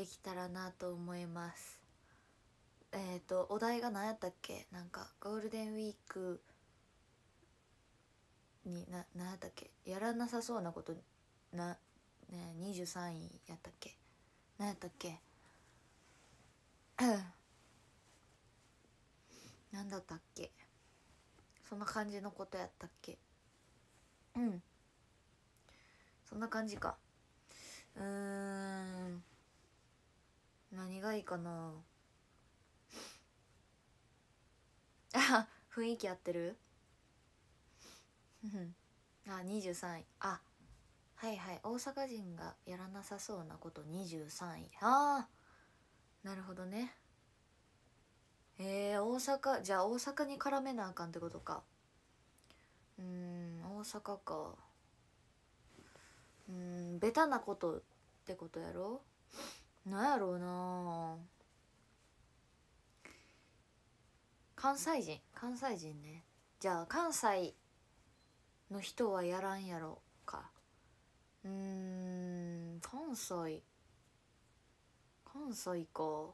できたらなと思いますえっ、ー、とお題が何やったっけなんかゴールデンウィークにな何やったっけやらなさそうなことな、ね、23位やったっけ何やったっけ何だったっけそんな感じのことやったっけうんそんな感じかうーん何がいいかなあ 雰囲気合ってる あ23位あはいはい大阪人がやらなさそうなこと23位ああなるほどねえー、大阪じゃあ大阪に絡めなあかんってことかうん大阪かうんベタなことってことやろなんやろうな関西人関西人ねじゃあ関西の人はやらんやろかうん関西関西か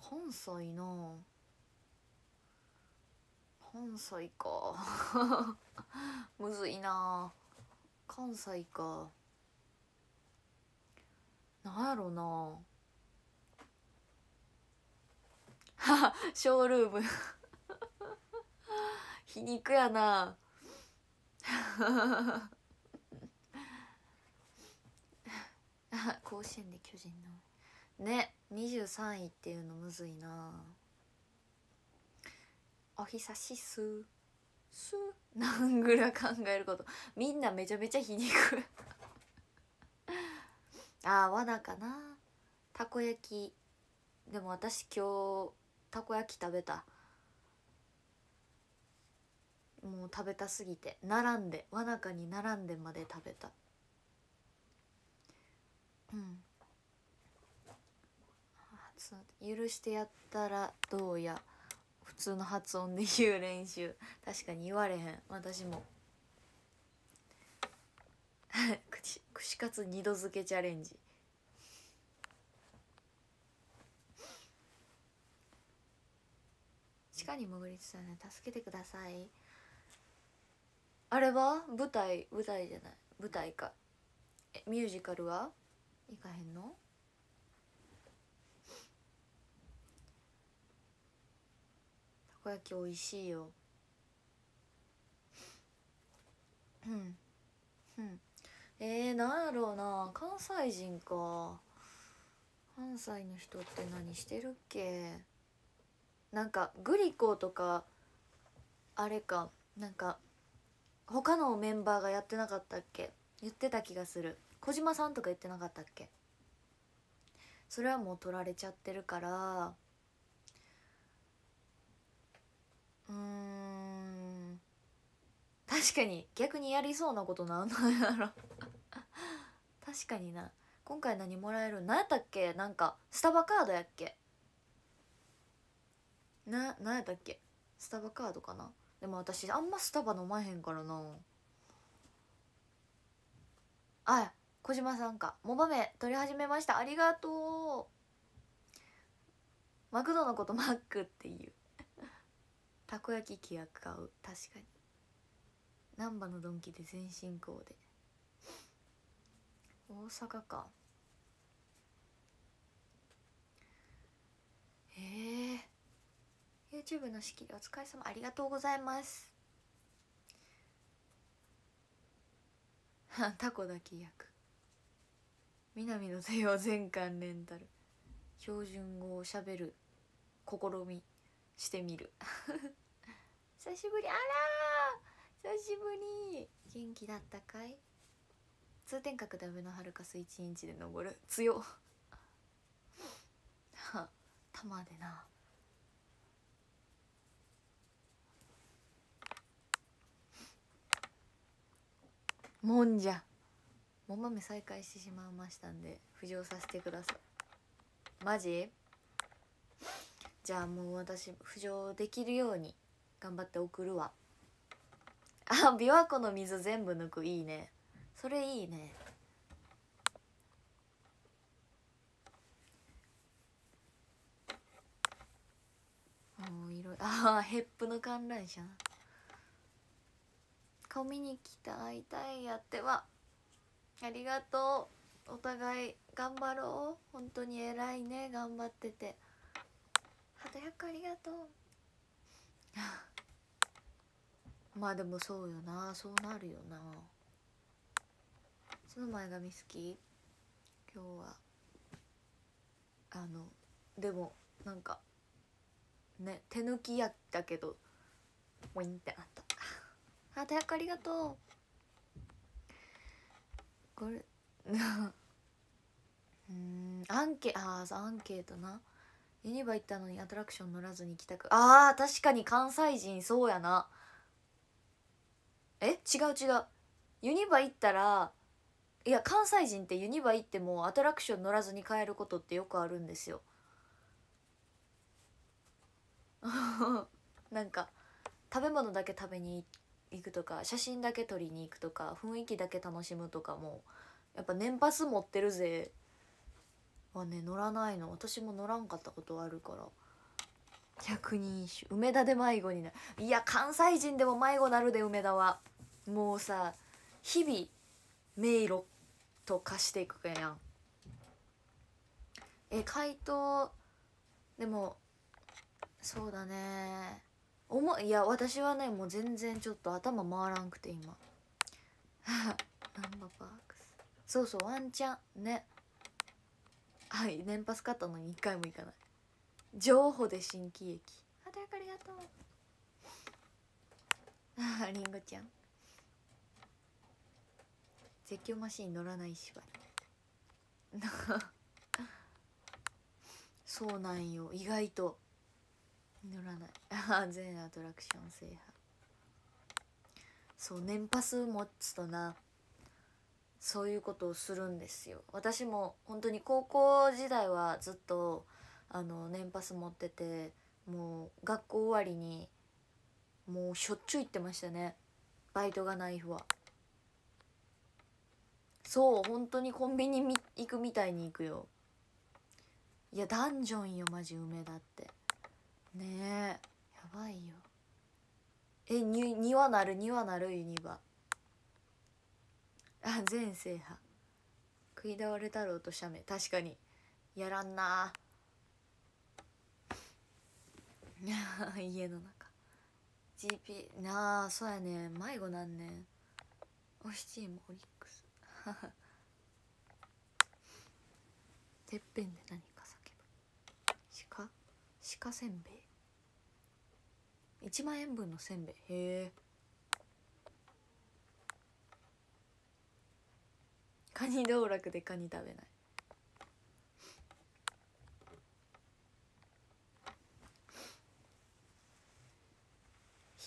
関西な関西か むずいな関西かなんやろうな ショールーム 皮肉やな 甲子園で巨人のね23位っていうのむずいなおひさしすす何ぐら考えることみんなめちゃめちゃ皮肉あー罠かなたこ焼きでも私今日たこ焼き食べたもう食べたすぎて並んでわなかに並んでまで食べたうん許してやったらどうや普通の発音で言う練習確かに言われへん私も 串カツ二度漬けチャレンジ地下に潜りつつね助けてくださいあれは舞台舞台じゃない舞台かえミュージカルは行かへんのたこ焼き美味しいようんうんえー、なんやろうな関西人か関西の人って何してるっけなんかグリコとかあれかなんか他のメンバーがやってなかったっけ言ってた気がする小島さんとか言ってなかったっけそれはもう取られちゃってるからうん確かに逆にやりそうなことなんなんやろ確かにな今回何もらえる何やったっけなんかスタバカードやっけな何やったっけスタバカードかなでも私あんまスタバ飲まへんからなあ小島さんか「モバメ取り始めましたありがとう」マクドのことマックっていう たこ焼き器が買う確かに難波のドンキで全身コーデ大阪かえー、YouTube の式でお疲れ様ありがとうございます タコだけ役南の帝王全巻レンタル標準語をしゃべる試みしてみる 久しぶりあら久しぶり元気だったかい通天閣で上のハルカス1インチで登る強っ玉でなもんじゃもん豆再開してしまいましたんで浮上させてくださいマジじゃあもう私浮上できるように頑張って送るわあ琵琶湖の水全部抜くいいねそれいいねもういろ ああヘップの観覧車顔見に来た会いたいやってはありがとうお互い頑張ろう本当に偉いね頑張っててハト1ありがとう まあでもそうよなそうなるよなの前髪好き今日はあのでもなんかね手抜きやったけどポインってなったあたやかありがとうこれ うんアンケああアンケートなユニバ行ったのにアトラクション乗らずにきたくあー確かに関西人そうやなえ違う違うユニバ行ったらいや関西人ってユニバ行ってもアトラクション乗らずに帰ることってよくあるんですよ なんか食べ物だけ食べに行くとか写真だけ撮りに行くとか雰囲気だけ楽しむとかもやっぱ年パス持ってるぜはね乗らないの私も乗らんかったことあるから百人一首梅田で迷子になるいや関西人でも迷子なるで梅田はもうさ日々迷路と化していくやん。え回答でもそうだねおもいや私はねもう全然ちょっと頭回らんくて今 ナンバーパークスそうそうワンチャンねはい年パス買ったのに1回も行かない情報で新喜劇ありがとうありんごちゃん絶叫マシン乗らないしば そうなんよ意外と乗らない 全アトラクション制覇そう年パス持つとなそういうことをするんですよ私も本当に高校時代はずっとあの年パス持っててもう学校終わりにもうしょっちゅう行ってましたねバイトがない日はそう本当にコンビニみ行くみたいに行くよいやダンジョンよマジ梅だってねえやばいよえににはなるにはなるユニバあ全制覇食い倒れ太郎と写メ確かにやらんな 家の中 GP なあそうやね迷子なんねんお七もおり てっぺんで何か叫ぶ鹿鹿せんべい1万円分のせんべいへえカニ道楽でカニ食べない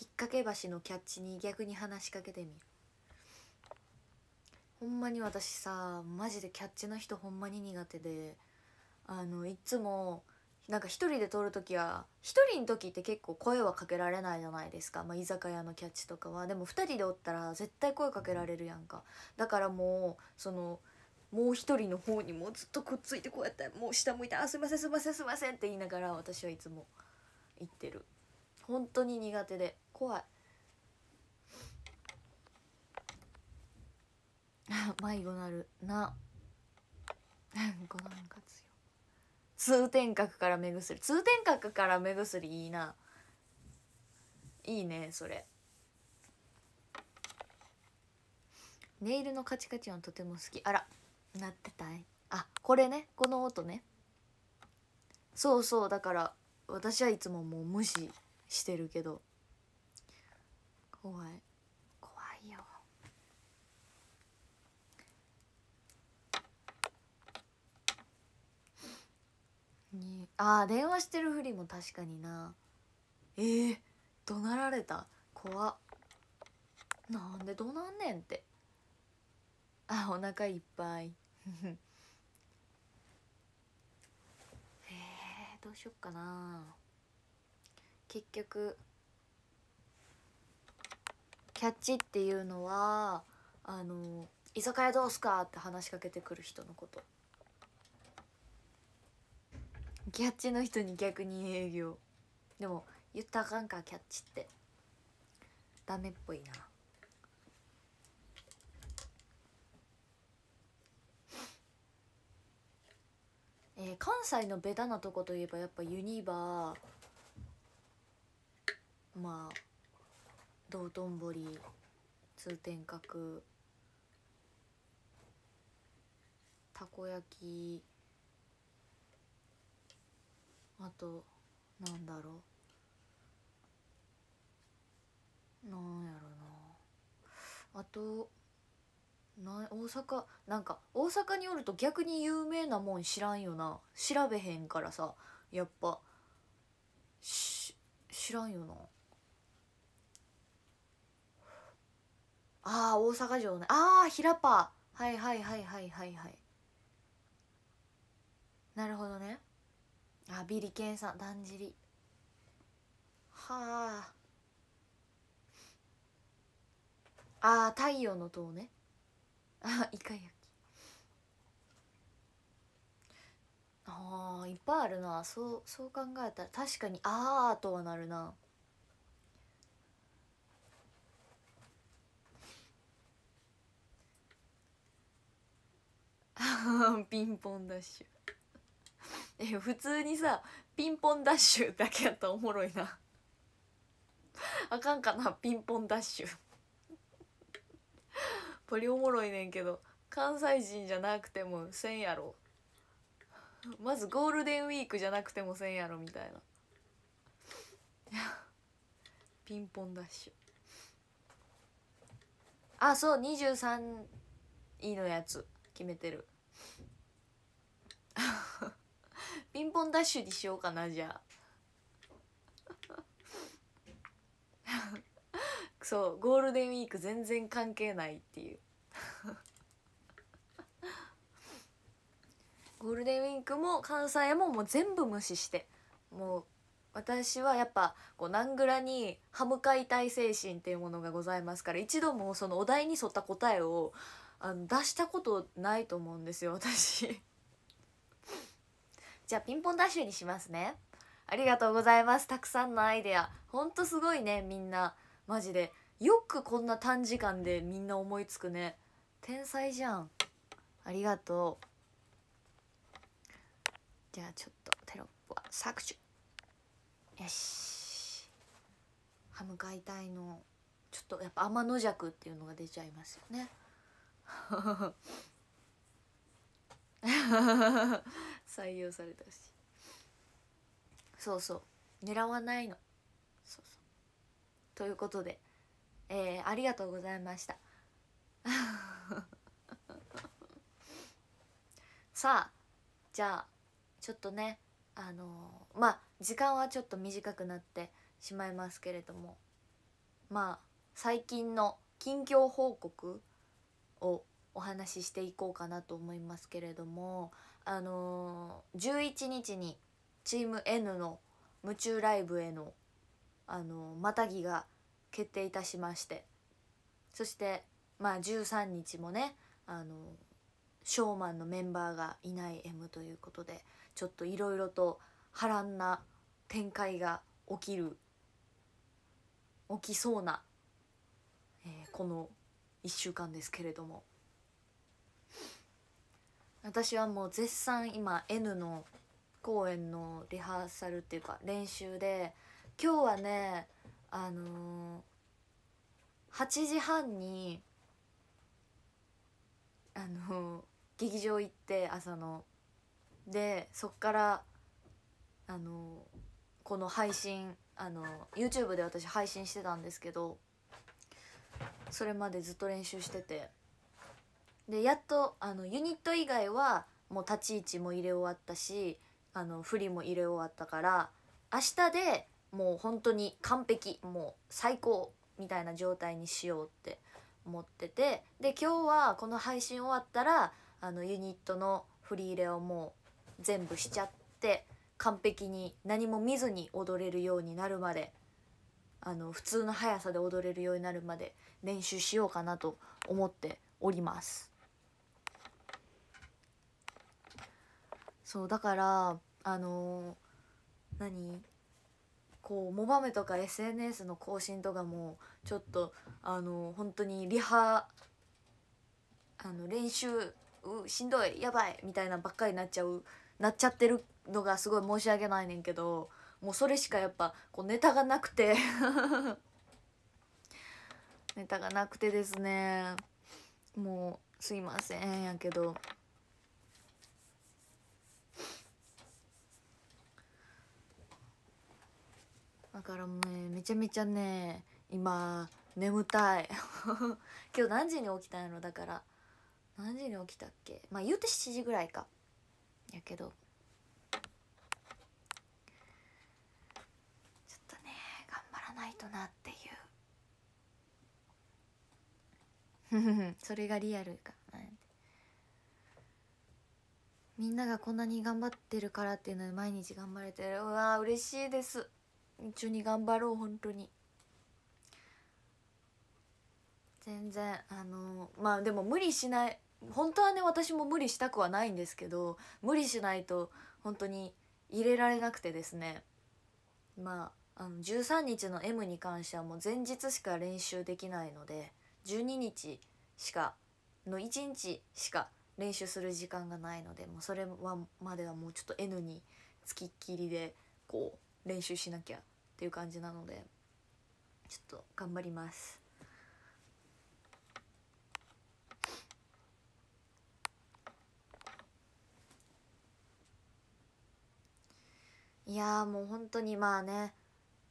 引っ掛け橋のキャッチに逆に話しかけてみるほんまに私さマジでキャッチの人ほんまに苦手であのいつもなんか一人で撮る時は一人の時って結構声はかけられないじゃないですか、まあ、居酒屋のキャッチとかはでも2人でおったら絶対声かけられるやんかだからもうそのもう一人の方にもずっとくっついてこうやってもう下向いて「あすいませんすいませんすいません」って言いながら私はいつも行ってる本当に苦手で怖い 迷子なるな五段活用通天閣から目薬通天閣から目薬いいないいねそれネイルのカチカチ音とても好きあらなってたいあこれねこの音ねそうそうだから私はいつももう無視してるけど怖いああ電話してるふりも確かになえー、怒鳴られた怖なんで怒鳴んねんってあお腹いっぱい えー、どうしよっかな結局キャッチっていうのはあの「居酒屋どうすか?」って話しかけてくる人のことキャッチの人に逆に営業でも言ったらあかんかキャッチってダメっぽいなえー、関西のベタなとこといえばやっぱユニバーまあ道頓堀通天閣たこ焼きあとなんだろうなんやろなあとな大阪なんか大阪におると逆に有名なもん知らんよな調べへんからさやっぱし知らんよなああ大阪城ねああ平パーはいはいはいはいはいはいなるほどねあビリケンさんだんじりはああ太陽の塔ねあイカ焼きあいっぱいあるなそうそう考えたら確かにああとはなるなあ ピンポンダッシュえ普通にさピンポンダッシュだけやったらおもろいなあかんかなピンポンダッシュポリおもろいねんけど関西人じゃなくてもせんやろまずゴールデンウィークじゃなくてもせんやろみたいなピンポンダッシュあそう23位のやつ決めてるピンポンダッシュにしようかなじゃあ そうゴールデンウィーク全然関係ないっていう ゴールデンウィークも関西ももう全部無視してもう私はやっぱこうグ蔵に歯向かいたい精神っていうものがございますから一度もそのお題に沿った答えをあの出したことないと思うんですよ私じゃあピンポンダッシュにしますねありがとうございますたくさんのアイデアほんとすごいねみんなマジでよくこんな短時間でみんな思いつくね天才じゃんありがとうじゃあちょっとテロップは削除よし歯向かいたいのちょっとやっぱ天の弱っていうのが出ちゃいますよね 採用されたしそうそう狙わないのそうそうということで、えー、ありがとうございました さあじゃあちょっとねあのー、まあ時間はちょっと短くなってしまいますけれどもまあ最近の近況報告をお話ししていこうかなと思いますけれどもあのー、11日にチーム N の夢中ライブへのあのー、またぎが決定いたしましてそしてまあ13日もねあのー、ショーマンのメンバーがいない M ということでちょっといろいろと波乱な展開が起きる起きそうな、えー、この1週間ですけれども私はもう絶賛今 N の公演のリハーサルっていうか練習で今日はねあのー、8時半にあのー、劇場行って朝のでそっからあのー、この配信あの YouTube で私配信してたんですけどそれまでずっと練習してて。でやっとあのユニット以外はもう立ち位置も入れ終わったしあの振りも入れ終わったから明日でもう本当に完璧もう最高みたいな状態にしようって思っててで今日はこの配信終わったらあのユニットの振り入れをもう全部しちゃって完璧に何も見ずに踊れるようになるまであの普通の速さで踊れるようになるまで練習しようかなと思っております。そうだからあのー、何こうモバメとか SNS の更新とかもちょっとあのー、本当にリハあの練習うしんどいやばいみたいなばっかりなっちゃうなっちゃってるのがすごい申し訳ないねんけどもうそれしかやっぱこうネタがなくて ネタがなくてですねもうすいませんやけど。だからもうねめちゃめちゃね今眠たい 今日何時に起きたんやろだから何時に起きたっけまあ言うて7時ぐらいかやけどちょっとね頑張らないとなっていう それがリアルかみんながこんなに頑張ってるからっていうので毎日頑張れてるうわ嬉しいです一緒に頑張ろう本当に全然あのまあでも無理しない本当はね私も無理したくはないんですけど無理しないと本当に入れられなくてですねまああの13日の M に関してはもう前日しか練習できないので12日しかの1日しか練習する時間がないのでもうそれはまではもうちょっと N につきっきりでこう練習しなきゃっていう感じなのでちょっと頑張ります。いやもう本当にまあね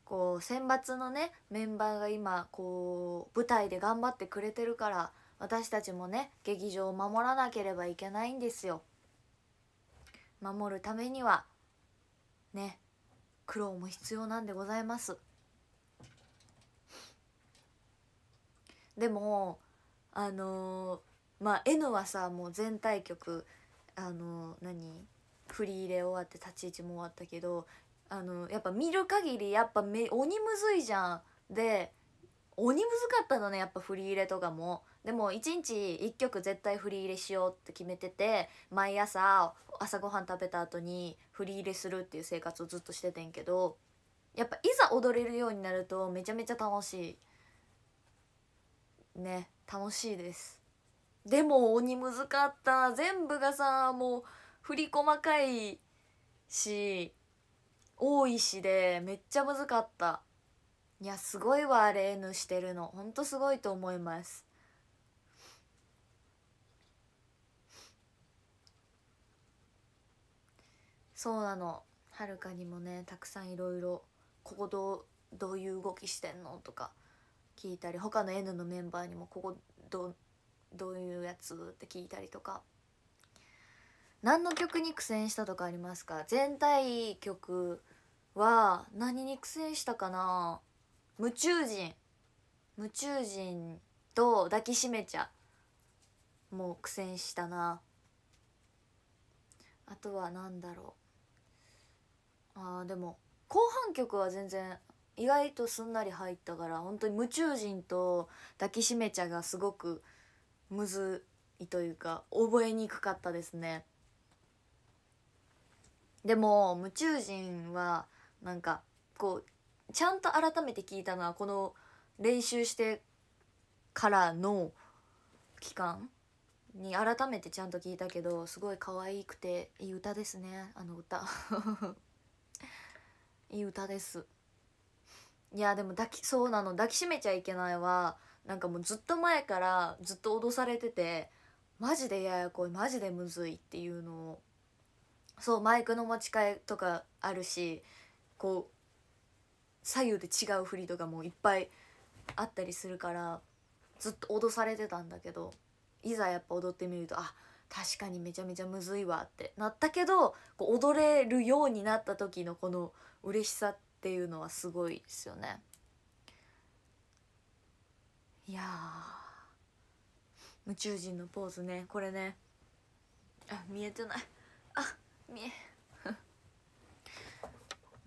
こう選抜のねメンバーが今こう舞台で頑張ってくれてるから私たちもね劇場を守らなければいけないんですよ。守るためにはね苦労も必要なんでございますでもあのー、まあ N はさもう全体曲あのー、何振り入れ終わって立ち位置も終わったけどあのー、やっぱ見る限りやっぱめ鬼むずいじゃんで鬼難かったのねやっぱ振り入れとかもでも1日1曲絶対振り入れしようって決めてて毎朝朝ごはん食べた後に振り入れするっていう生活をずっとしててんけどやっぱいざ踊れるようになるとめちゃめちゃ楽しいね楽しいですでも鬼難かった全部がさもう振り細かいし多いしでめっちゃ難かったいやすごいわあれ N してるのほんとすごいと思いますそうなのはるかにもねたくさんいろいろここどうどういう動きしてんのとか聞いたり他の N のメンバーにもここどうどういうやつって聞いたりとか何の曲に苦戦したとかありますか全体曲は何に苦戦したかな夢中人夢中人と抱きしめちゃもう苦戦したなあとは何だろうあーでも後半曲は全然意外とすんなり入ったから本当に夢中人と抱きしめちゃがすごくむずいというか覚えにくかったですねでも夢中人はなんかこうちゃんと改めて聞いたのはこの練習してからの期間に改めてちゃんと聞いたけどすごい可愛くていい歌ですねあの歌 いい歌ですいやでも抱きそうなの抱きしめちゃいけないはなんかもうずっと前からずっと脅されててマジでややこいマジでむずいっていうのをそうマイクの持ち替えとかあるしこう左右で違う振りとかもいっぱいあったりするからずっと脅されてたんだけどいざやっぱ踊ってみるとあ確かにめちゃめちゃむずいわってなったけどこう踊れるようになった時のこの嬉しさっていうのはすごいですよね。いや宇宙人のポーズねこれねあ見えてないあ見え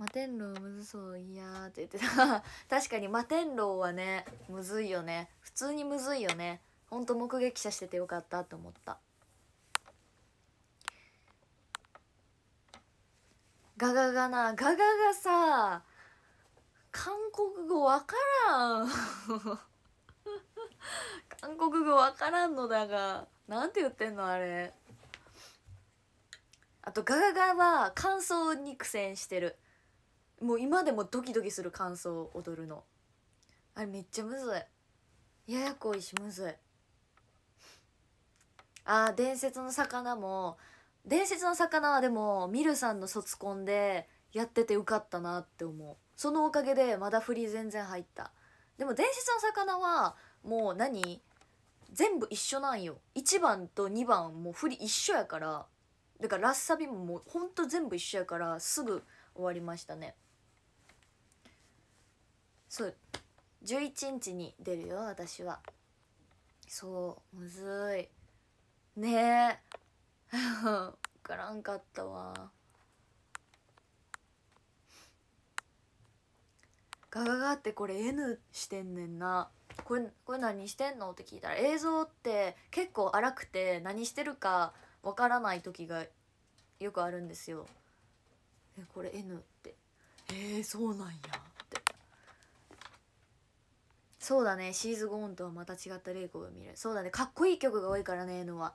摩天楼むずそういやって言ってた 確かに摩天楼はねむずいよね普通にむずいよねほんと目撃者しててよかったって思ったガガガなガガがさ韓国語わからん 韓国語わからんのだがなんて言ってんのあれあとガガガは感想に苦戦してるもう今でもドキドキする感想踊るのあれめっちゃむずいややこいしむずいあー伝説の魚も伝説の魚はでもミルさんの卒コンでやっててよかったなって思うそのおかげでまだ振り全然入ったでも伝説の魚はもう何全部一緒なんよ1番と2番もう振り一緒やからだからラッサビももうほんと全部一緒やからすぐ終わりましたねそう11日に出るよ私はそうむずいねえ分 からんかったわガガガってこれ N してんねんなこれこれ何してんのって聞いたら映像って結構荒くて何してるかわからない時がよくあるんですよえこれ N ってえー、そうなんやそうだねシーズゴーンとはまた違った玲子が見れるそうだねかっこいい曲が多いからねのは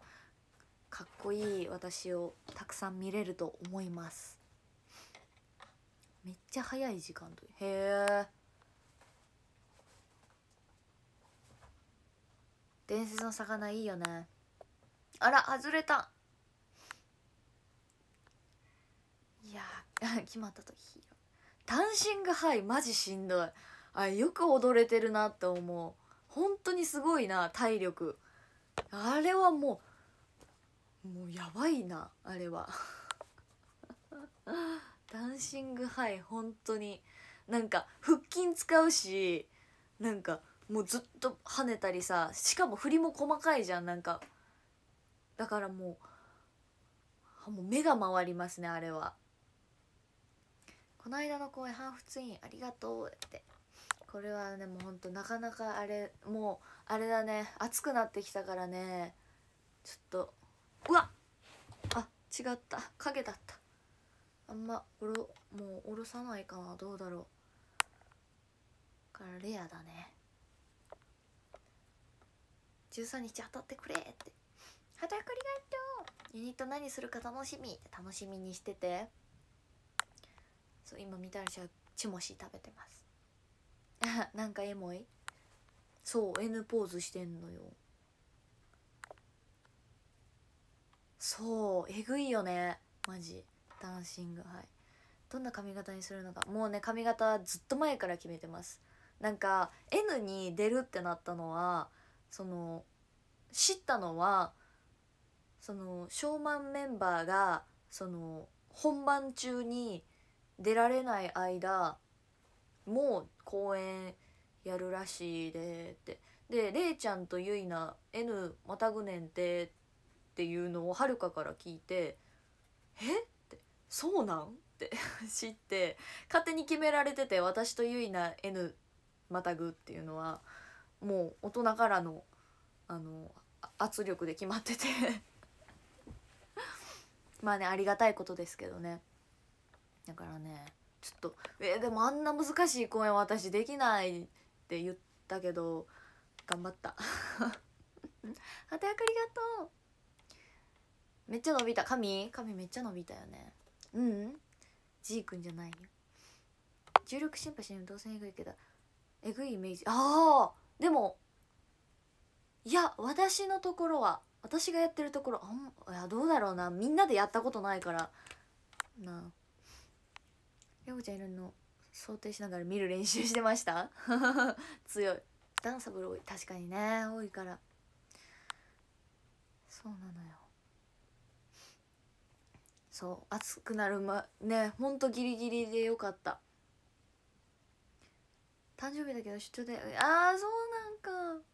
かっこいい私をたくさん見れると思いますめっちゃ早い時間とへえ伝説の魚いいよねあら外れたいや 決まった時ヒンシン単身がはいマジしんどいあよく踊れてるなって思う本当にすごいな体力あれはもうもうやばいなあれは ダンシングハイ本当になんか腹筋使うしなんかもうずっと跳ねたりさしかも振りも細かいじゃんなんかだからもうもう目が回りますねあれはこの間の公演ハーフツインありがとうってこれはねもうほんとなかなかあれもうあれだね暑くなってきたからねちょっとうわあ違った影だったあんまおろもうおろさないかなどうだろうからレアだね13日当たってくれって働くありがとうユニット何するか楽しみって楽しみにしててそう今見たらしはチモシー食べてます なんかエモいそう N ポーズしてんのよそうえぐいよねマジダンシングはいどんな髪型にするのかもうね髪型ずっと前から決めてますなんか N に出るってなったのはその知ったのはそのショーマンメンバーがその本番中に出られない間もう公演やるらしいでってでれいちゃんとゆいな N またぐねんてっていうのをはるかから聞いてえってそうなんって 知って勝手に決められてて私とゆいな N またぐっていうのはもう大人からのあの圧力で決まってて まあねありがたいことですけどねだからねちょっと「えー、でもあんな難しい公演私できない」って言ったけど頑張った あ役ありがとうめっちゃ伸びた髪髪めっちゃ伸びたよねうんジーくんじゃないよ重力シンパシーの動線えぐいけどえぐいイメージああでもいや私のところは私がやってるところあんいやどうだろうなみんなでやったことないからなあやこちゃんいるの想定しながら見る練習してました 強いダンサブル多い確かにね多いからそうなのよそう暑くなるまねほんとギリギリでよかった誕生日だけど出張でああそうなんか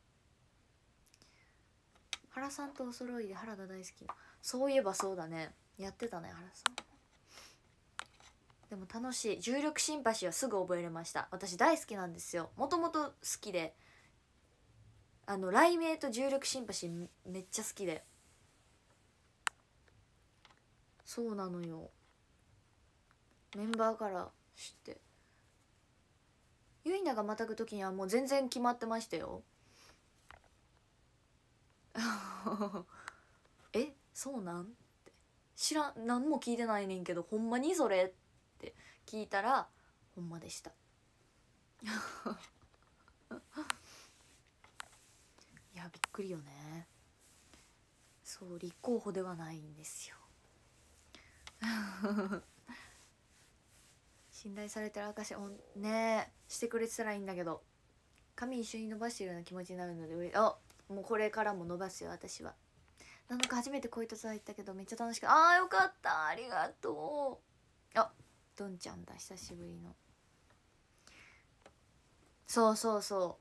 原さんとお揃いで原田大好きそういえばそうだねやってたね原さんでも楽しい重力シンパシーはすぐ覚えれました私大好きなんですよもともと好きであの雷鳴と重力シンパシーめっちゃ好きでそうなのよメンバーから知ってゆいながまたぐ時にはもう全然決まってましたよ えそうなんって知らん何も聞いてないねんけどほんまにそれっ聞いたらほんまでした いやびっくりよねそう立候補ではないんですよ 信頼されてる証しねしてくれてたらいいんだけど髪一緒に伸ばしてるような気持ちになるのであもうこれからも伸ばすよ私はなんか初めてこういったツったけどめっちゃ楽しくああよかったありがとうあどんちゃんだ久しぶりのそうそうそ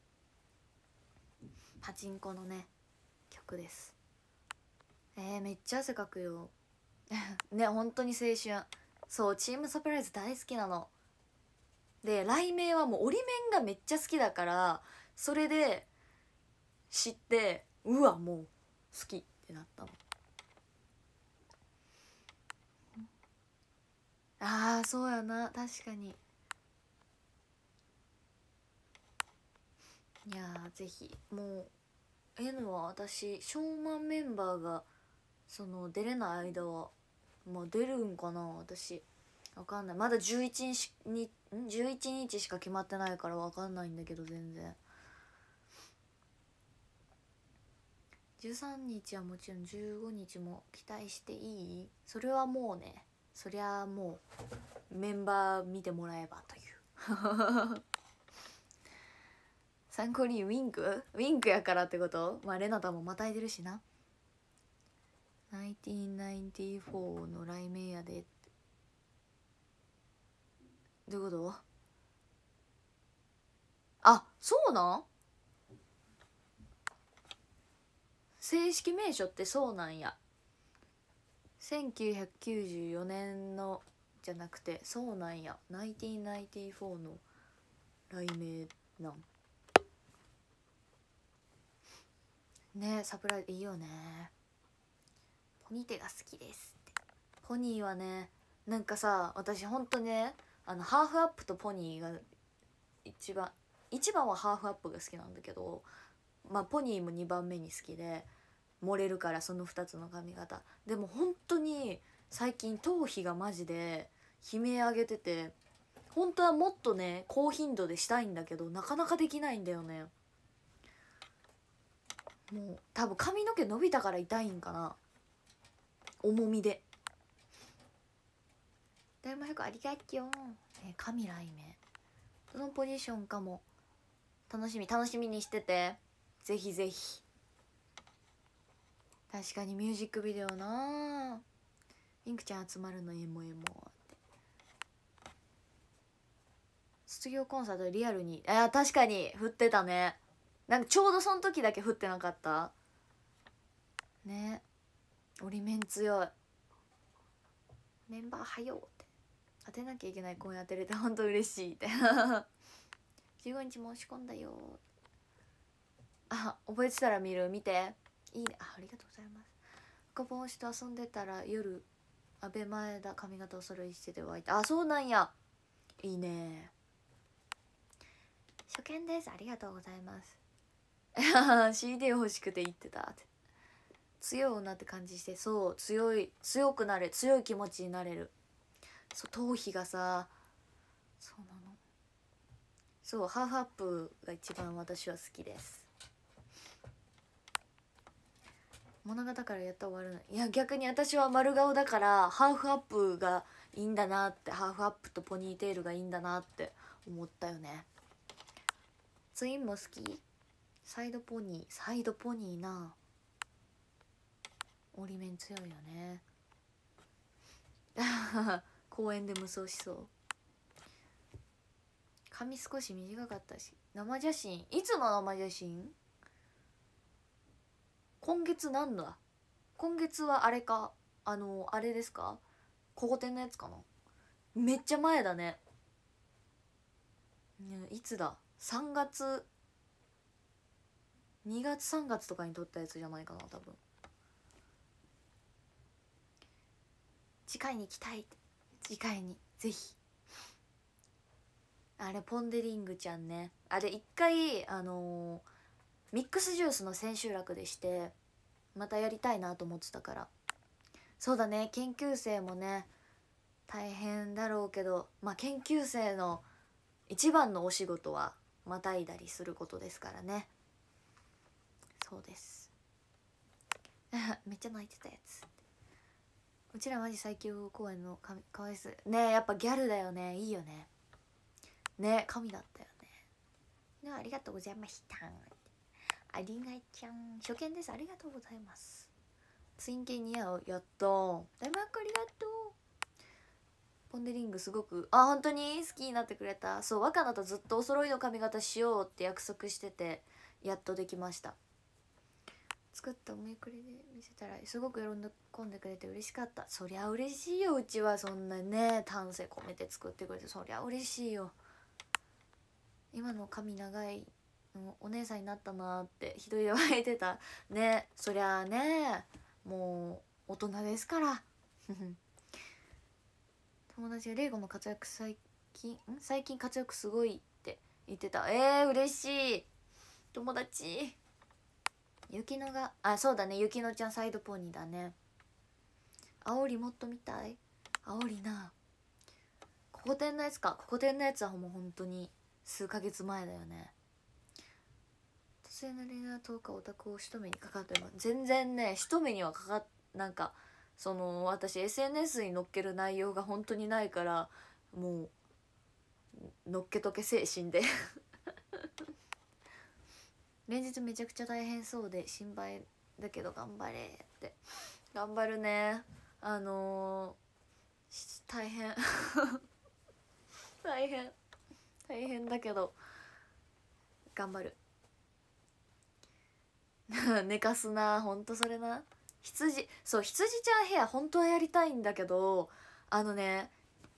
うパチンコのね曲ですえー、めっちゃ汗かくよ ね本当に青春そうチームサプライズ大好きなので雷鳴はもう折り面がめっちゃ好きだからそれで知ってうわもう好きってなったのああそうやな確かにいやぜひもう N は私ショーマンメンバーがその出れない間はまあ出るんかな私わかんないまだ11日に11日しか決まってないからわかんないんだけど全然13日はもちろん15日も期待していいそれはもうねそりゃもうメンバー見てもらえばという参考にウィンクウィンクやからってことまあレナタもまたいでるしな1994の雷鳴やでどういうことあそうなん正式名称ってそうなんや1994年のじゃなくてそうなんや1994の雷鳴なんねサプライズいいよねポニテが好きですってポニーはねなんかさ私ほんとねあのハーフアップとポニーが一番一番はハーフアップが好きなんだけどまあポニーも2番目に好きで盛れるからその2つの髪型でも本当に最近頭皮がマジで悲鳴上げてて本当はもっとね高頻度でしたいんだけどなかなかできないんだよねもう多分髪の毛伸びたから痛いんかな重みで大魔力ありがとうえ神雷鳴どのポジションかも楽しみ楽しみにしててぜひぜひ確かにミュージックビデオなピンクちゃん集まるのエモエモって卒業コンサートリアルにあ確かに振ってたねなんかちょうどその時だけ振ってなかったね折り面強いメンバーはようって当てなきゃいけない声当てれて本当嬉しいって 15日申し込んだよあ覚えてたら見る見ていいねあありがとうございます赤ポンして遊んでたら夜安倍前だ髪型お揃いしてて湧いてあそうなんやいいね初見ですありがとうございます CD 欲しくて言ってたって強い女って感じしてそう強い強くなれ強い気持ちになれるそう頭皮がさそうなのそうハーフアップが一番私は好きです物語からやったら終わらないいや逆に私は丸顔だからハーフアップがいいんだなってハーフアップとポニーテールがいいんだなって思ったよねツインも好きサイドポニーサイドポニーな折り面強いよね 公園で無双しそう髪少し短かったし生写真いつの生写真今月なんだ今月はあれかあのあれですか古典のやつかなめっちゃ前だねねいつだ3月2月3月とかに撮ったやつじゃないかな多分次回にたい次回にぜひあれポン・デリングちゃんねあれ一回あのーミックスジュースの千秋楽でしてまたやりたいなと思ってたからそうだね研究生もね大変だろうけどまあ研究生の一番のお仕事はまたいだりすることですからねそうです めっちゃ泣いてたやつうちらマジ最強公演のかかわいすねえやっぱギャルだよねいいよねね神だったよねねありがとうございましたありがちゃん初見ですありがとうございますツイン系似合うやっとだいぶありがとうポンデリングすごくあ本当に好きになってくれたそう若菜とずっとお揃いの髪型しようって約束しててやっとできました作ったおめくりで見せたらすごく喜んでくれて嬉しかったそりゃ嬉しいようちはそんなね丹精込めて作ってくれてそりゃ嬉しいよ今の髪長いお姉さんになったなってひどい言われてたねそりゃあねもう大人ですから 友達が玲ゴの活躍最近ん最近活躍すごいって言ってたえー、嬉しい友達雪乃があそうだね雪乃ちゃんサイドポニーだねあおりもっと見たいあおりなここてんのやつかここてんのやつはもう本当に数ヶ月前だよね性の恋愛とかオタクを一目にかかってます全然ね一目にはかかなんかその私 SNS に載っける内容が本当にないからもうのっけとけ精神で 連日めちゃくちゃ大変そうで心配だけど頑張れって頑張るねあのー、大変 大変大変だけど頑張る 寝かすなほんとそれな羊そう羊ちゃんヘア本当はやりたいんだけどあのね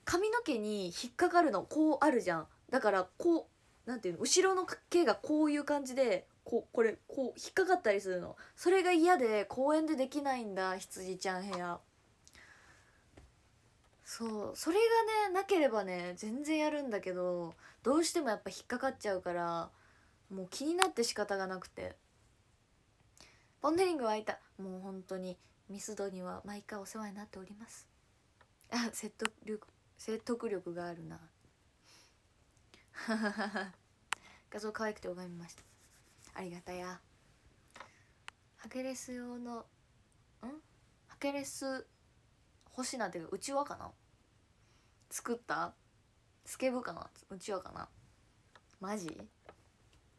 髪の毛に引っかかるのこうあるじゃんだからこうなんていうの後ろの毛がこういう感じでこうこれこう引っかかったりするのそれが嫌で公園でできないんだ羊ちゃんヘアそうそれがねなければね全然やるんだけどどうしてもやっぱ引っかかっちゃうからもう気になって仕方がなくて。ポンデリングはいたもう本当にミスドには毎回お世話になっておりますあ説得力説得力があるな 画像可愛くて拝みましたありがたやハケレス用のんハケレス星なんていうかうちわかな作ったスケブかなうちわかなマジ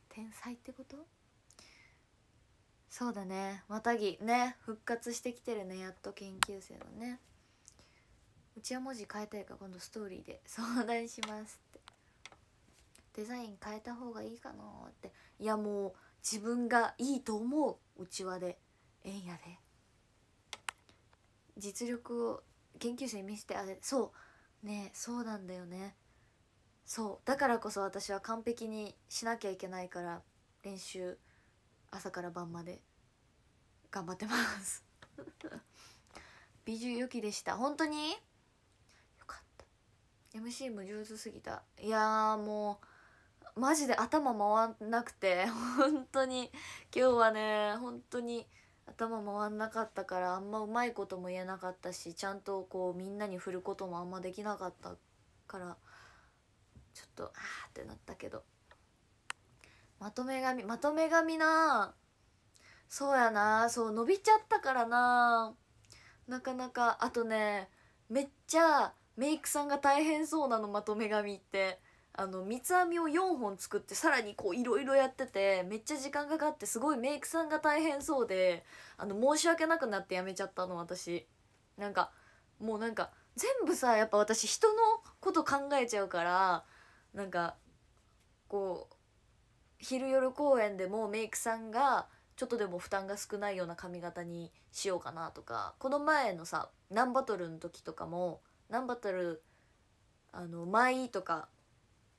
天才ってことそうだねまたぎね復活してきてるねやっと研究生のねうちは文字変えたいか今度ストーリーで 相談しますってデザイン変えた方がいいかなっていやもう自分がいいと思ううちわでえんやで実力を研究生に見せてあげそうねそうなんだよねそうだからこそ私は完璧にしなきゃいけないから練習朝から晩まで頑張ってます美女良きでした本当によかった MC も上手すぎたいやもうマジで頭回んなくて本当に今日はね本当に頭回んなかったからあんまうまいことも言えなかったしちゃんとこうみんなに振ることもあんまできなかったからちょっとあーってなったけどまとめ髪まとめ髪なあそうやなそう伸びちゃったからななかなかあとねめっちゃメイクさんが大変そうなのまとめ髪ってあの三つ編みを4本作ってさらにこういろいろやっててめっちゃ時間かかってすごいメイクさんが大変そうであの申し訳なくなってやめちゃったの私なんかもうなんか全部さやっぱ私人のこと考えちゃうからなんかこう昼夜公演でもメイクさんがちょっとでも負担が少ないような髪型にしようかなとかこの前のさナンバトルの時とかもナンバトルあの舞とか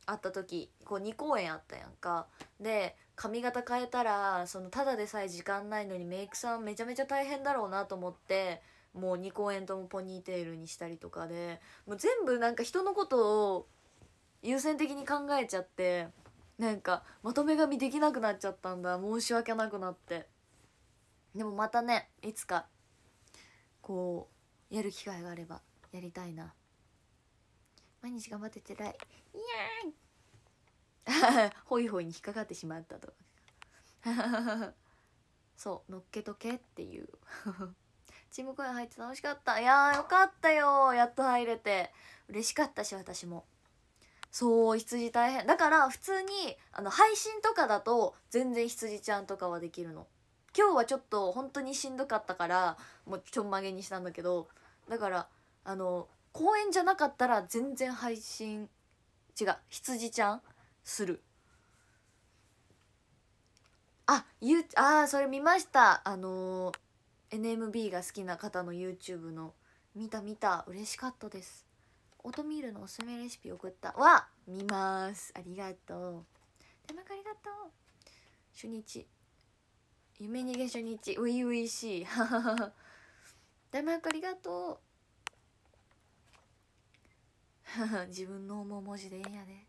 あった時こう2公演あったやんかで髪型変えたらそのただでさえ時間ないのにメイクさんめちゃめちゃ大変だろうなと思ってもう2公演ともポニーテールにしたりとかでもう全部なんか人のことを優先的に考えちゃってなんかまとめ髪できなくなっちゃったんだ申し訳なくなってでもまたねいつかこうやる機会があればやりたいな毎日頑張っててらいイエーイ ホイホイに引っかかってしまったと そうのっけとけっていう チーム公演入って楽しかったいやーよかったよやっと入れて嬉しかったし私も。そう羊大変だから普通にあの配信とかだと全然羊ちゃんとかはできるの今日はちょっと本当にしんどかったからもうちょんまげにしたんだけどだからあの公演じゃなかったら全然配信違う羊ちゃんするあゆあそれ見ましたあのー、NMB が好きな方の YouTube の見た見た嬉しかったですオートミールのおすすめレシピ送ったわ見ますありがとう手間ありがとう初日夢逃げ初日初々しい大魔役ありがとう 自分の思う文字でええやで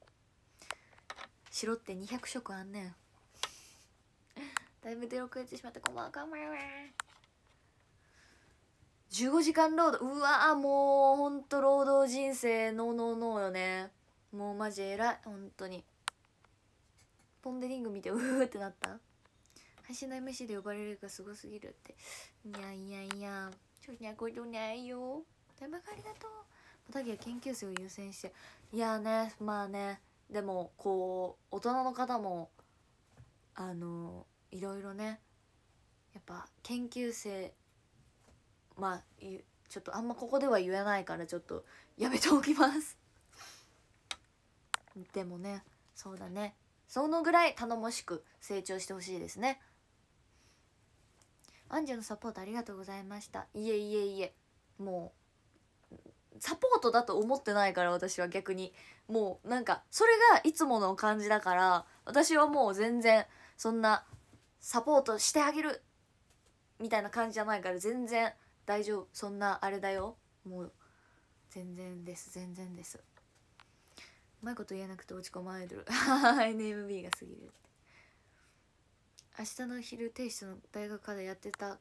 白って200色あんねん だいぶ出遅れてしまったこんばんはこんばんは15時間労働うわもうほんと労働人生ノーノーノーよねもうマジ偉いほんとにポン・デ・リング見てうーってなった配信の MC で呼ばれるがすごすぎるっていやいやいやそにゃことないよ大爆ありがとうたぎは研究生を優先していやねまあねでもこう大人の方もあのいろいろねやっぱ研究生まあちょっとあんまここでは言えないからちょっとやめておきます でもねそうだねそのぐらい頼もしく成長してほしいですねアンジュのサポートありがとうございましたいえいえいえもうサポートだと思ってないから私は逆にもうなんかそれがいつもの感じだから私はもう全然そんなサポートしてあげるみたいな感じじゃないから全然大丈夫そんなあれだよもう全然です全然ですうまいこと言えなくて落ち込まアイドル NMB が過ぎる明日の昼定室の大学課でやってた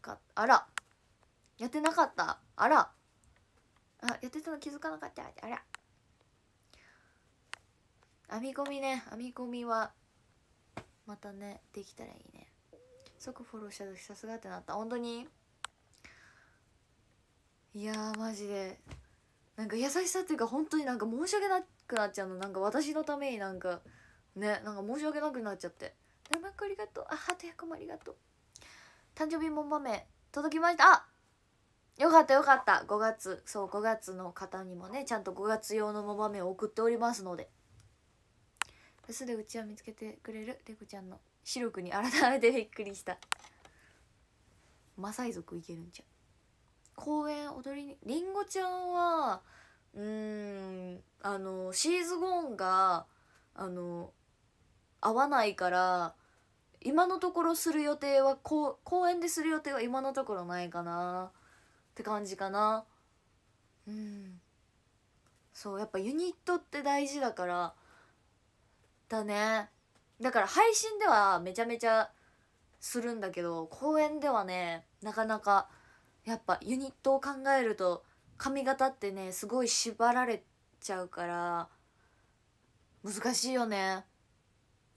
かあらやってなかったあらあやってたの気づかなかったあら編み込みね編み込みはまたねできたらいいね即フォローした時さすがってなった本当にいやーマジでなんか優しさっていうか本当になんか申し訳なくなっちゃうのなんか私のためになんかねなんか申し訳なくなっちゃって生クありがとうあハート0 0もありがとう誕生日もんばめ届きましたあよかったよかった5月そう5月の方にもねちゃんと5月用のもばめを送っておりますのでフでうちは見つけてくれるレコちゃんの視力に改めてびっくりしたマサイ族いけるんちゃう公園踊りにりんごちゃんはうんあのシーズゴーンがあの合わないから今のところする予定は公公演でする予定は今のところないかなって感じかなうんそうやっぱユニットって大事だからだねだから配信ではめちゃめちゃするんだけど公演ではねなかなかやっぱユニットを考えると髪型ってねすごい縛られちゃうから難しいよね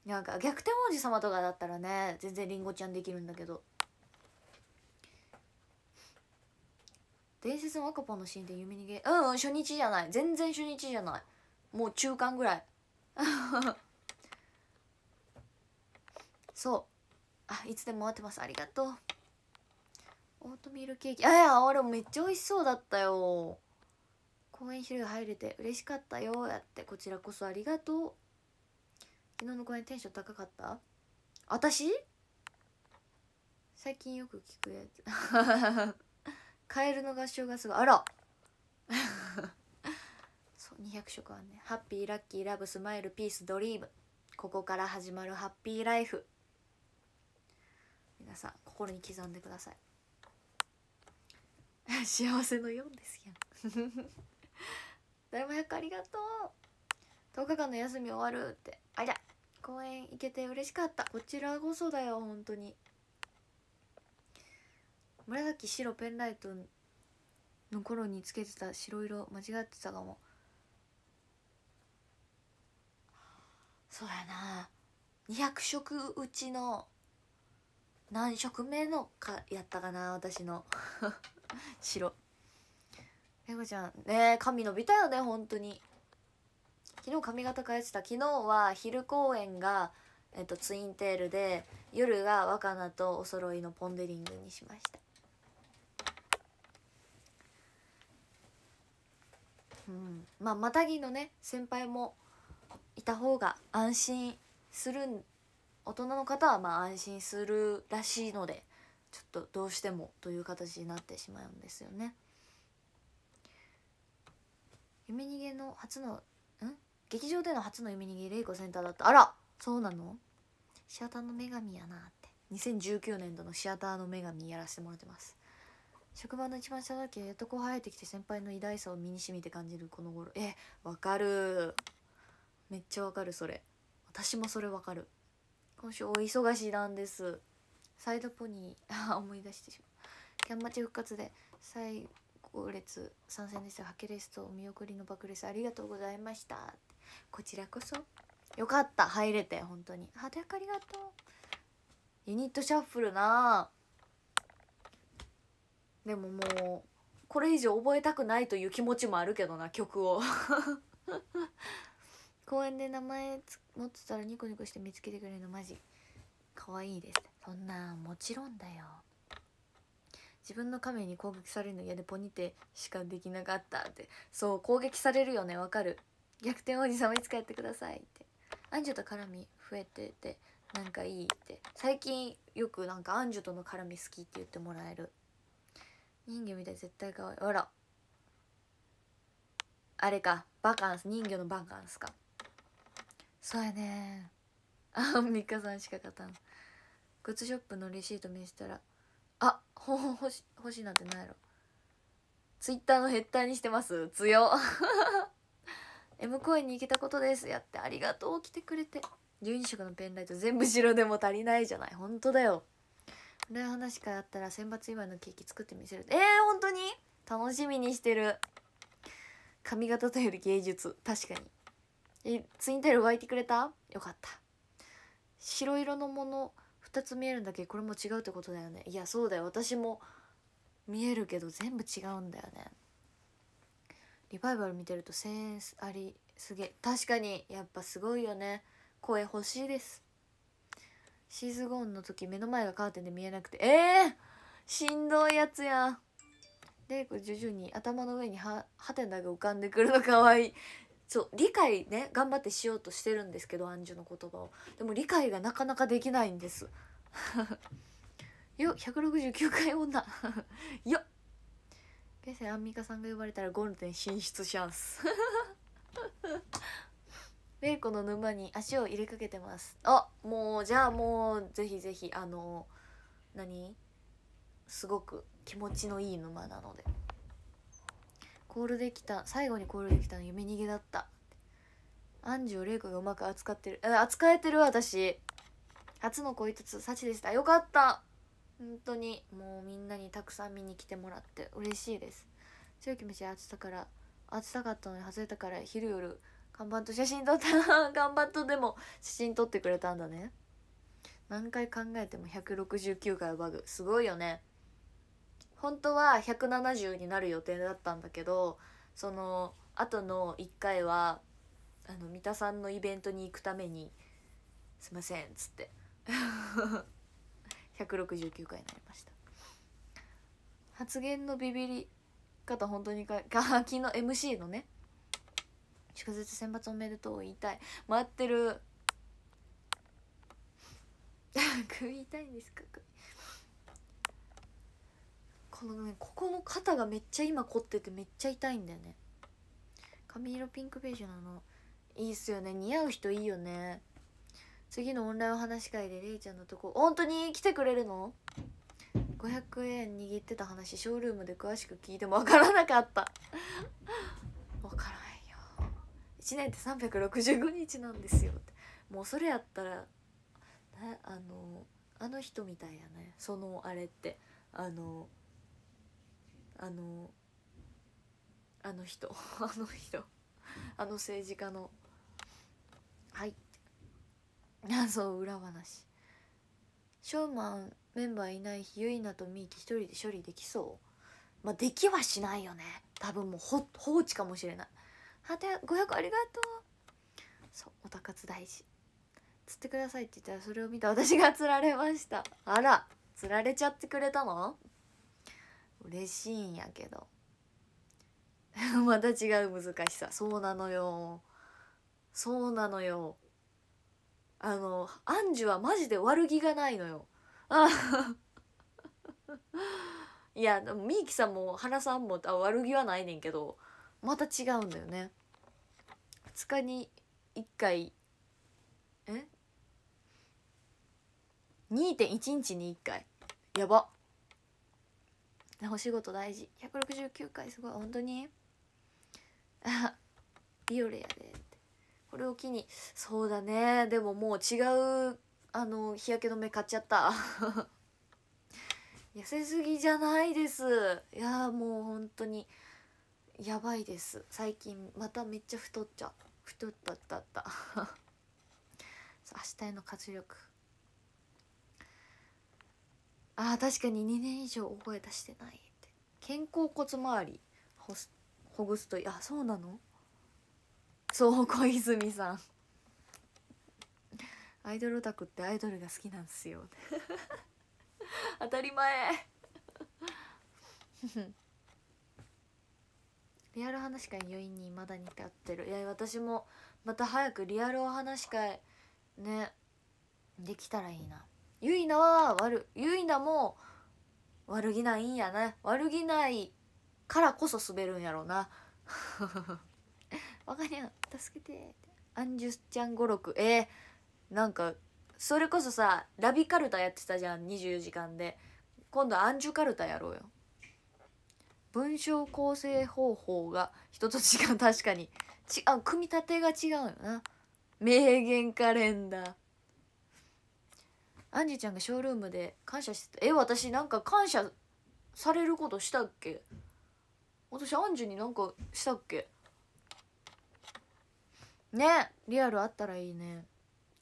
なんか逆転王子様とかだったらね全然りんごちゃんできるんだけど伝説の赤ポンのシーンで弓逃げうんうん初日じゃない全然初日じゃないもう中間ぐらい そうあいつでも待ってますありがとうオートミールケーキあいや俺めっちゃ美味しそうだったよ公園昼入れて嬉しかったよやってこちらこそありがとう昨日の公園テンション高かった私最近よく聞くやつ カエルの合唱がすごいあら そう200色あんねハッピーラッキーラブスマイルピースドリームここから始まるハッピーライフ皆さん心に刻んでください幸せのうですやん誰も100ありがとう10日間の休み終わるってありゃ公園行けて嬉しかったこちらこそだよ本当に紫白ペンライトの頃につけてた白色間違ってたかもそうやな200色うちの何色目のかやったかな私の白ペコちゃんね髪伸びたよね本当に昨日髪型変えてた昨日は昼公演が、えっと、ツインテールで夜が若菜とお揃いのポン・デリングにしましたうんまあまたぎのね先輩もいた方が安心する大人の方はまあ安心するらしいのでちょっとどうしてもという形になってしまうんですよね。夢逃げの初のん劇場での初の夢逃げレイコセンターだったあらそうなのシアターの女神やなって2019年度のシアターの女神やらせてもらってます職場の一番下だけやっとこう生えてきて先輩の偉大さを身にしみて感じるこの頃えわかるめっちゃわかるそれ私もそれわかる今週お忙しいなんですサイドポニー 思い出してしまうキャンマチ復活で最後列参戦でしたハケレスと見送りの爆クスありがとうございましたこちらこそよかった入れて本当にハーありがとうユニットシャッフルなでももうこれ以上覚えたくないという気持ちもあるけどな曲を 公園で名前持ってたらニコニコして見つけてくれるのマジ可愛いですそんなもちろんだよ自分の亀に攻撃されるの嫌でポニテしかできなかったってそう攻撃されるよねわかる逆転王子様いつかやってくださいってアンジュと絡み増えててなんかいいって最近よくなんかアンジュとの絡み好きって言ってもらえる人魚みたい絶対可愛いあらあれかバカンス人魚のバカンスかそうやねあアンミカさんしか勝たんグッズショップのレシート見せたらあほほほし欲しいなんてないやろツイッターのヘッダーにしてます強 M 公園に行けたことですやってありがとう来てくれて12色のペンライト全部白でも足りないじゃない本当だよこ話からあったら選抜祝いのケーキ作ってみせるえー、本当に楽しみにしてる髪型とより芸術確かにえツインテール湧いてくれたよかった白色のもの2つ見えるんだけどこれも違うってことだよねいやそうだよ私も見えるけど全部違うんだよねリバイバル見てるとセンスありすげえ確かにやっぱすごいよね声欲しいですシーズゴーンの時目の前がカーテンで見えなくてえー、しんどいやつやで徐々に頭の上にハテナが浮かんでくるのかわいいそう理解ね頑張ってしようとしてるんですけどアンジュの言葉をでも理解がなかなかできないんです よ169回女 よっ現在アンミカさんが呼ばれたらゴールデン進出チャンス メイコの沼に足を入れかけてますあもうじゃあもうぜひぜひあの何すごく気持ちのいい沼なので。コールできた最後にコールできたの夢逃げだったアンジュをレイコがうまく扱ってる扱えてる私初の恋つ幸でしたよかった本当にもうみんなにたくさん見に来てもらって嬉しいです強い気持ちで暑さから暑さかったのに外れたから昼夜看板と写真撮った 看板とでも写真撮ってくれたんだね何回考えても169回バグすごいよね本当は170になる予定だったんだけどその後の1回はあの三田さんのイベントに行くために「すいません」っつって169 回になりました発言のビビり方本当にかか 昨日 MC のね「地下鉄選抜おめでとう」言いたい待ってる 食いたいんですか食いこのねここの肩がめっちゃ今凝っててめっちゃ痛いんだよね髪色ピンクベージュなのいいっすよね似合う人いいよね次のオンラインお話会でれいちゃんのとこ本当に来てくれるの ?500 円握ってた話ショールームで詳しく聞いてもわからなかった わからんよ1年って365日なんですよってもうそれやったらあのあの人みたいやねそのあれってあのあのあの人 あの人あの政治家のはいそう裏話ショーマンメンバーいない日結菜とみーき一人で処理できそうまあできはしないよね多分もう放置かもしれないはて500ありがとうそうおたかつ大事釣ってくださいって言ったらそれを見た私が釣られましたあら釣られちゃってくれたの嬉しいんやけど また違う難しさそうなのよそうなのよあのアンジュはマジで悪気がないのよいやみーきさんも原さんもあ悪気はないねんけどまた違うんだよね2日に1回え2.1日に1回やばお仕事大事169回すごい本当に あビオレやでこれを機にそうだねでももう違うあの日焼け止め買っちゃった 痩せすぎじゃないですいやもう本当にやばいです最近まためっちゃ太っちゃ太ったったった 明日への活力あ確かに2年以上大声出してないって肩甲骨周りほすほぐすといいあそうなのそう小泉さんアイドルオタクってアイドルが好きなんですよ 当たり前 リアル話し会余韻にまだにて合ってるいや私もまた早くリアルお話し会ねできたらいいなゆいなは悪ゆいなも悪気ないんやな悪気ないからこそ滑るんやろうな わかりや助けてアンジュスちゃん語録えー、なんかそれこそさラビカルタやってたじゃん24時間で今度アンジュカルタやろうよ文章構成方法が人と違う確かにちあ組み立てが違うよな名言カレンダーアンジーちゃんがショールームで感謝してたえ私なんか感謝されることしたっけ私アンジュになんかしたっけねリアルあったらいいね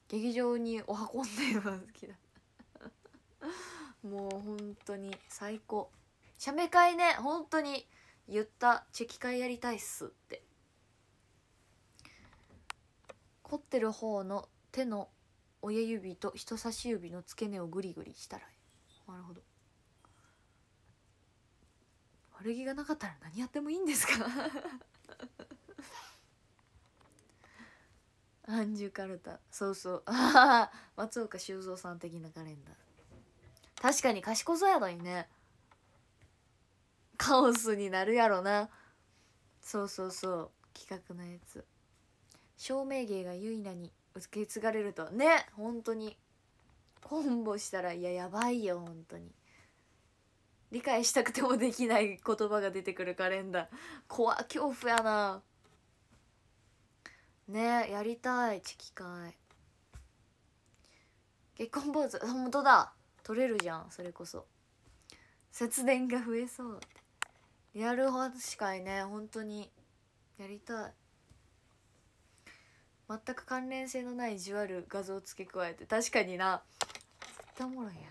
劇場にお運んでるの好きだもう本当に最高写メ会ね本当に言ったチェキ会やりたいっすって凝ってる方の手の親指と人差し指の付け根をグリグリしたらなるほど悪気がなかったら何やってもいいんですか アンジュカルタそうそうああ 松岡修造さん的なカレンダー確かに賢そうやのにねカオスになるやろなそうそうそう企画のやつ照明芸がゆいなに受け継がれるとね本当にンボしたらいややばいよ本当に理解したくてもできない言葉が出てくるカレンダー怖恐怖やなねやりたい地機会結婚坊主本当だ取れるじゃんそれこそ節電が増えそうリアル司会ね本当にやりたい全く関連性のない意地悪画像付け加えて確かにな絶対おもろいや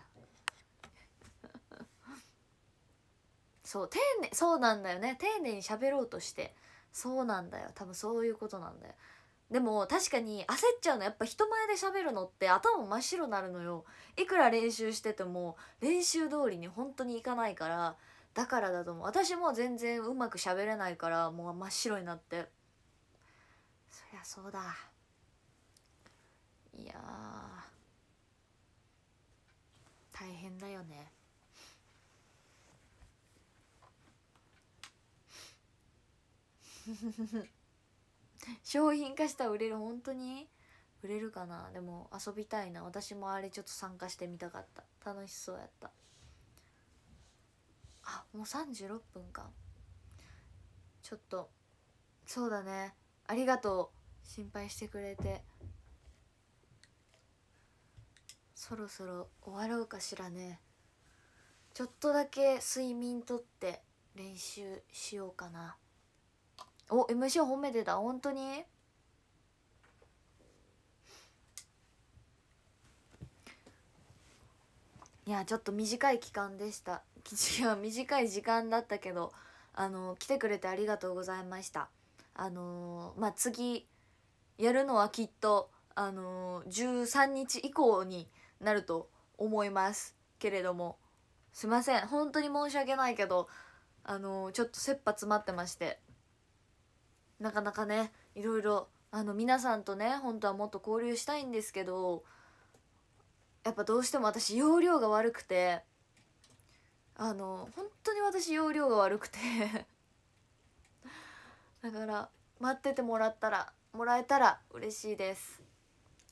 そう丁寧そうなんだよね丁寧に喋ろうとしてそうなんだよ多分そういうことなんだよでも確かに焦っちゃうのやっぱ人前で喋るのって頭真っ白になるのよいくら練習してても練習通りに本当にいかないからだからだと思う私も全然うまく喋れないからもう真っ白になってそりゃそうだいや大変だよねフフフフ商品化したら売れる本当に売れるかなでも遊びたいな私もあれちょっと参加してみたかった楽しそうやったあもう36分かちょっとそうだねありがとう心配してくれてそろそろ終わろうかしらねちょっとだけ睡眠とって練習しようかなお MC 褒めてた本当にいやちょっと短い期間でした短い時間だったけどあの来てくれてありがとうございましたあのまあ次やるのはきっとあのー、13日以降になると思いますけれどもすいません本当に申し訳ないけどあのちょっと切羽詰まってましてなかなかねいろいろあの皆さんとね本当はもっと交流したいんですけどやっぱどうしても私容量が悪くてあの本当に私容量が悪くて だから待っててもらったらもらえたら嬉しいです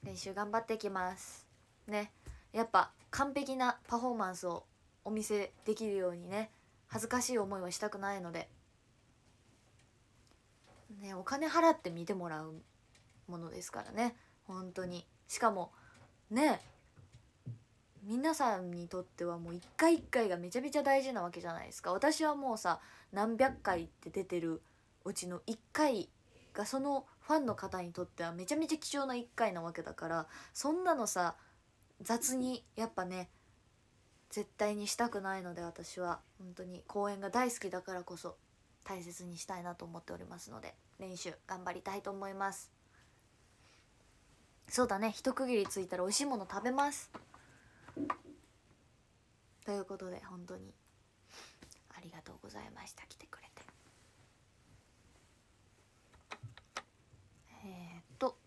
練習頑張ってきますねやっぱ完璧なパフォーマンスをお見せできるようにね恥ずかしい思いはしたくないので、ね、お金払って見てもらうものですからね本当にしかもね皆さんにとってはもう一回一回がめちゃめちゃ大事なわけじゃないですか私はもうさ何百回って出てるうちの1回がそのファンの方にとってはめちゃめちゃ貴重な1回なわけだからそんなのさ雑にやっぱね絶対にしたくないので私は本当に公演が大好きだからこそ大切にしたいなと思っておりますので練習頑張りたいと思いますそうだね一区切りついたら美味しいもの食べますということで本当にありがとうございました来てくれてえー、っと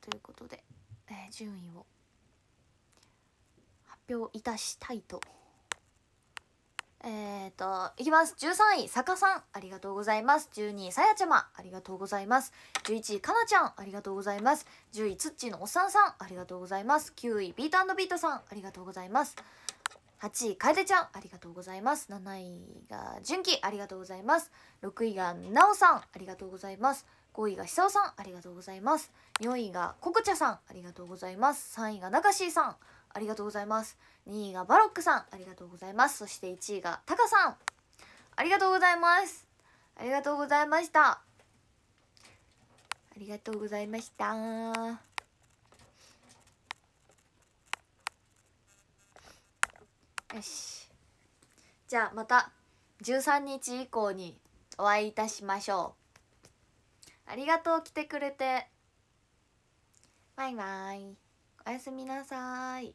ということで、えー、順位を表いたしたいとえっ、ー、と、いきます。13位、坂さん、ありがとうございます。12位、さやちゃま、ありがとうございます。11位、かなちゃん、ありがとうございます。10位、つっちのおっさんさん、ありがとうございます。9位、ビートビートさん、ありがとうございます。8位、かえでちゃん、ありがとうございます。7位が、純喜、ありがとうございます。6位が、なおさん、ありがとうございます。5位が、久ささん、ありがとうございます。4位が、こくちゃさん、ありがとうございます。3位が、なかしーさん、ありがとうございます2位がバロックさんありがとうございますそして1位がタカさんありがとうございますありがとうございましたありがとうございましたよしじゃあまた13日以降にお会いいたしましょうありがとう来てくれてバイバイおやすみなさい